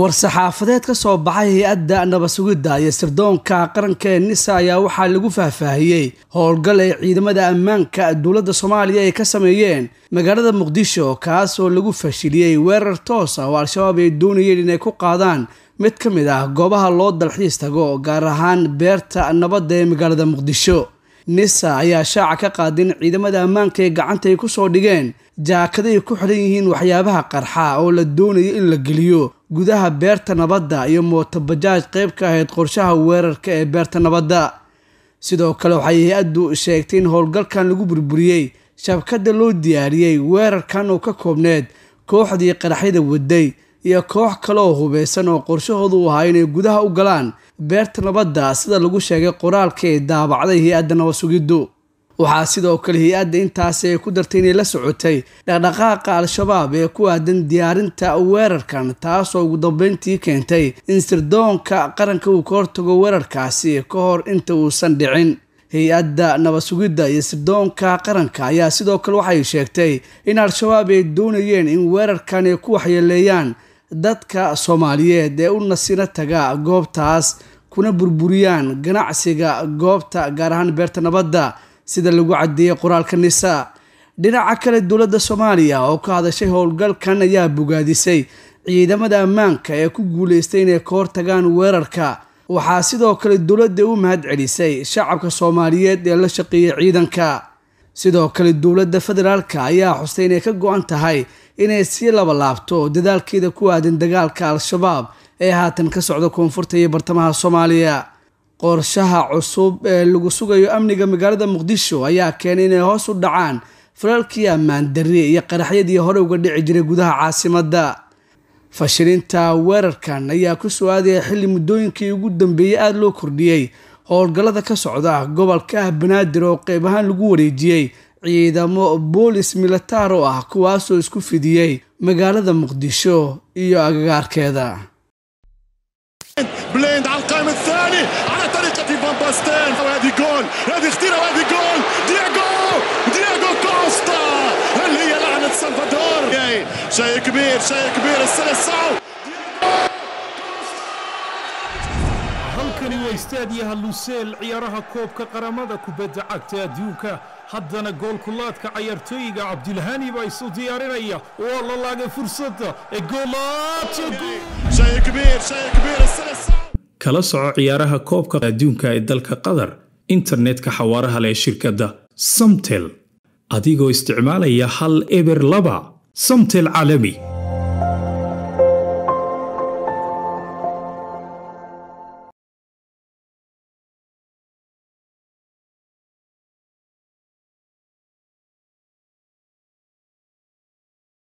war saxaafadeed ka soo baxay hay-adda nabasugidda iyo sirdoonka qaranka ee nisa ayaa waxaa lagu faahfaahiyey howlgal ay ciidamada ammaanka dowladda soomaaliya ay ka sameeyeen magaalada muqdisho kaasoo lagu fashiliyey weerar toosa ah, oo al-shabaab ay doonayeen inay ku qaadaan mid ka mid ah goobaha loo dalxiis tago gaar ahaan beerta nabadda ee magaalada muqdisho nisa ayaa shaaca ka qaadin ciidamada ammaanka ee gacanta ay ku soo dhigeen jaakaday ku xidhan yihiin waxyaabaha qarxa oo la doonayo in la geliyo gudaha beerta nabadda iyo mootobajaaj qayb ka ahayd qorshaha weerarka ee beerta nabadda sidoo kale waxay hay-addu sheegtay in howlgalkan lagu burburiyey shabkadda loo diyaariyey weerarkan oo ka koobneed kooxdii qaraxyada waday iyo koox kale oo hubeysan oo qorshahoodu ahaa inay gudaha u galaan beerta nabadda sida lagu sheegay qoraalka ee daabacday hay-adda nabadsugiddu waxaa sidoo kale hay-adda intaasi ay ku dartay inay la socotay dhaqdhaqaaqa al-shabaab ee ku aadan diyaarinta weerarkan taasoo ugu dambayntii keentay in sirdoonka qaranka uu ka hortago weerarkaasi ka hor inta uusan dhicin hay-adda nabadsugidda iyo sirdoonka qaranka ayaa sidoo kale waxay sheegtay in al-shabaab ay doonayeen in weerarkan ay ku waxyeeleeyaan dadka soomaaliyeed ee u nasino taga goobtaas kuna burburiyaan ganacsiga goobta gaar ahaan beerta nabadda sida lagu caddeeyey qoraalka nisa dhinaca kale dowladda soomaaliya oo ka hadashay howlgalkan ayaa bogaadisay ciidamada ammaanka ee ku guulaystay inay ka hortagaan weerarka waxaa sidoo kale dowladda u mahad celisay shacabka soomaaliyeed ee la shaqeeyay ciidanka sidoo kale dowladda federaalka ayaa xusay inay ka go-an tahay inay sii labalaabto dadaalkeeda ku aadan dagaalka al-shabaab ee haatan ka socda koonfurta iyo bartamaha soomaaliya qorshaha cusub ee lagu sugayo amniga magaalada muqdisho ayaa keenay inay hoos u dhacaan falalkii ammaan iyo qaraxyadii hore uga dhici jiray gudaha caasimadda fashilinta weerarkan ayaa ku soo aadaya xilli muddooyinkii ugu dambeeyey aada loo kordhiyey howlgallada ka socda gobolka ah banaadir oo qayb ahaan lagu wareejiyey ciidamo boolis militaar oo ah kuwaasoo isku fidiyey magaalada muqdisho iyo agagaarkeeda halkani waa istaadiyaha luseel ciyaaraha koobka qaramada kubadda cagta adduunka haddana goolkulaadka cayaartooyiga cabdilhani baa isu diyaarinaya waa la laagay fursadda egoolaatkala soco ciyaaraha koobka adduunka ee dalka qatar internetka xawaaraha leh shirkadda samtel adigoo isticmaalaya hal eber laba samtel caalami